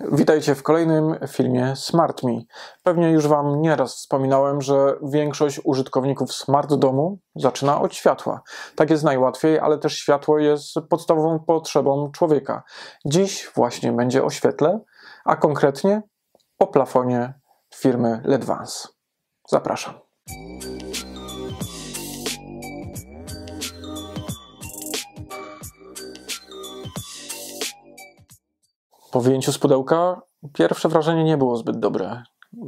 Witajcie w kolejnym filmie SmartMe. Pewnie już Wam nieraz wspominałem, że większość użytkowników smart domu zaczyna od światła. Tak jest najłatwiej, ale też światło jest podstawową potrzebą człowieka. Dziś właśnie będzie o świetle, a konkretnie o plafonie firmy Ledvance. Zapraszam. Po wyjęciu z pudełka pierwsze wrażenie nie było zbyt dobre.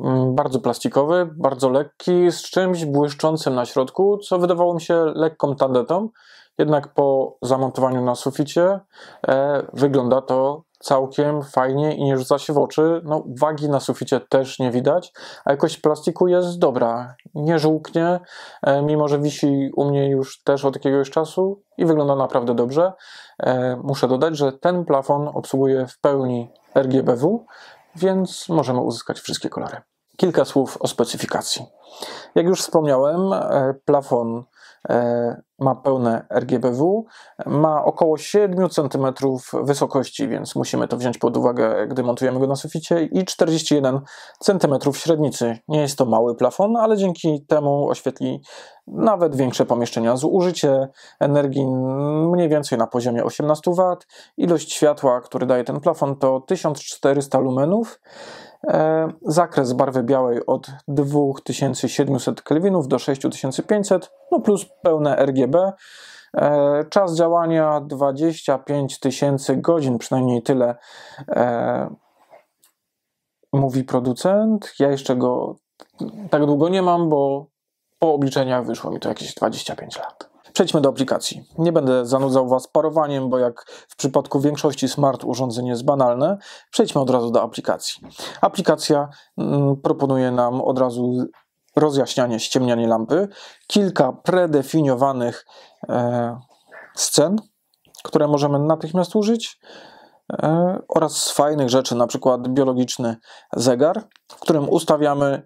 Mm, bardzo plastikowy, bardzo lekki, z czymś błyszczącym na środku, co wydawało mi się lekką tandetą, jednak po zamontowaniu na suficie e, wygląda to całkiem fajnie i nie rzuca się w oczy. No, wagi na suficie też nie widać, a jakość plastiku jest dobra. Nie żółknie, e, mimo że wisi u mnie już też od jakiegoś czasu i wygląda naprawdę dobrze. E, muszę dodać, że ten plafon obsługuje w pełni RGBW, więc możemy uzyskać wszystkie kolory. Kilka słów o specyfikacji. Jak już wspomniałem, e, plafon e, ma pełne RGBW, ma około 7 cm wysokości, więc musimy to wziąć pod uwagę, gdy montujemy go na suficie i 41 cm średnicy. Nie jest to mały plafon, ale dzięki temu oświetli nawet większe pomieszczenia. Zużycie energii mniej więcej na poziomie 18 W. Ilość światła, który daje ten plafon to 1400 lumenów. E, zakres barwy białej od 2700 kelwinów do 6500, no plus pełne RGB. E, czas działania 25 tysięcy godzin, przynajmniej tyle e, mówi producent. Ja jeszcze go tak długo nie mam, bo po obliczeniach wyszło mi to jakieś 25 lat. Przejdźmy do aplikacji. Nie będę zanudzał Was parowaniem, bo jak w przypadku większości smart urządzeń jest banalne. Przejdźmy od razu do aplikacji. Aplikacja mm, proponuje nam od razu rozjaśnianie, ściemnianie lampy, kilka predefiniowanych e, scen, które możemy natychmiast użyć e, oraz fajnych rzeczy, na przykład biologiczny zegar, w którym ustawiamy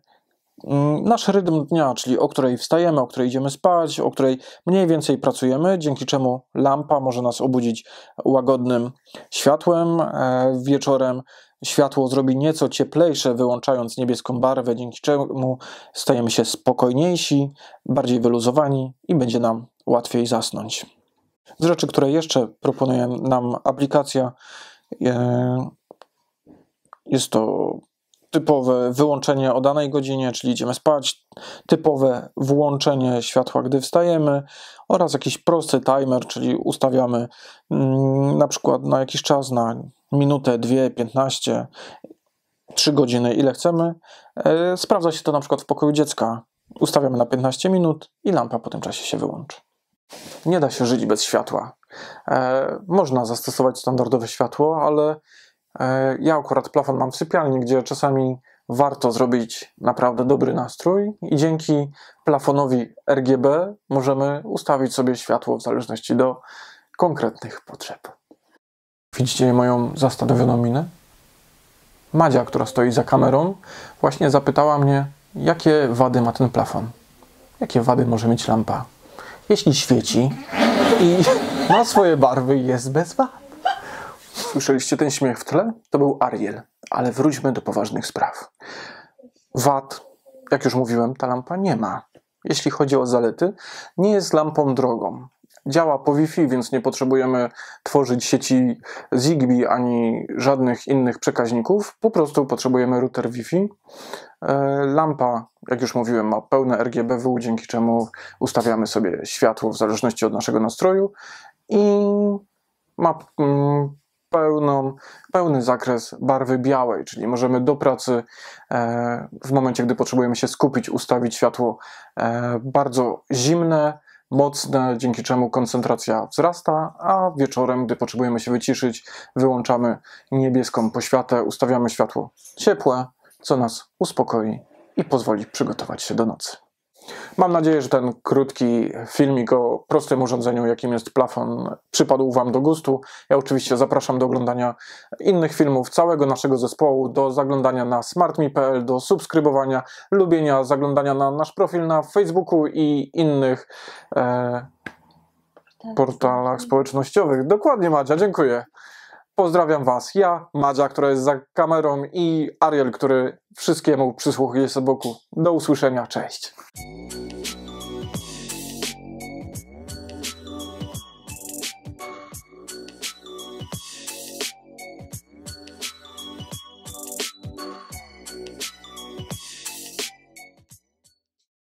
Mm, nasz rytm dnia, czyli o której wstajemy, o której idziemy spać, o której mniej więcej pracujemy, dzięki czemu lampa może nas obudzić łagodnym światłem. E, wieczorem światło zrobi nieco cieplejsze, wyłączając niebieską barwę, dzięki czemu stajemy się spokojniejsi, bardziej wyluzowani i będzie nam łatwiej zasnąć. Z rzeczy, które jeszcze proponuje nam aplikacja, e, jest to typowe wyłączenie o danej godzinie, czyli idziemy spać, typowe włączenie światła, gdy wstajemy oraz jakiś prosty timer, czyli ustawiamy mm, na przykład na jakiś czas, na minutę, dwie, piętnaście, trzy godziny, ile chcemy. E, sprawdza się to na przykład w pokoju dziecka. Ustawiamy na 15 minut i lampa po tym czasie się wyłączy. Nie da się żyć bez światła. E, można zastosować standardowe światło, ale E, ja akurat plafon mam w sypialni, gdzie czasami warto zrobić naprawdę dobry nastrój i dzięki plafonowi RGB możemy ustawić sobie światło w zależności do konkretnych potrzeb. Widzicie moją zastanowioną minę? Madzia, która stoi za kamerą, właśnie zapytała mnie, jakie wady ma ten plafon. Jakie wady może mieć lampa? Jeśli świeci i ma swoje barwy, jest bez wad. Słyszeliście ten śmiech w tle? To był Ariel, ale wróćmy do poważnych spraw. Wad, jak już mówiłem, ta lampa nie ma. Jeśli chodzi o zalety, nie jest lampą drogą. Działa po Wi-Fi, więc nie potrzebujemy tworzyć sieci Zigbee ani żadnych innych przekaźników. Po prostu potrzebujemy router Wi-Fi. E, lampa, jak już mówiłem, ma pełne RGBW, dzięki czemu ustawiamy sobie światło w zależności od naszego nastroju i ma mm, pełny zakres barwy białej, czyli możemy do pracy e, w momencie, gdy potrzebujemy się skupić, ustawić światło e, bardzo zimne, mocne, dzięki czemu koncentracja wzrasta, a wieczorem, gdy potrzebujemy się wyciszyć, wyłączamy niebieską poświatę, ustawiamy światło ciepłe, co nas uspokoi i pozwoli przygotować się do nocy. Mam nadzieję, że ten krótki filmik o prostym urządzeniu, jakim jest plafon, przypadł Wam do gustu. Ja oczywiście zapraszam do oglądania innych filmów całego naszego zespołu, do zaglądania na smartmi.pl, do subskrybowania, lubienia, zaglądania na nasz profil na Facebooku i innych e, portalach społecznościowych. Dokładnie, Madzia, dziękuję. Pozdrawiam Was, ja, Madzia, która jest za kamerą i Ariel, który wszystkiemu przysłuchuje się boku. Do usłyszenia, cześć.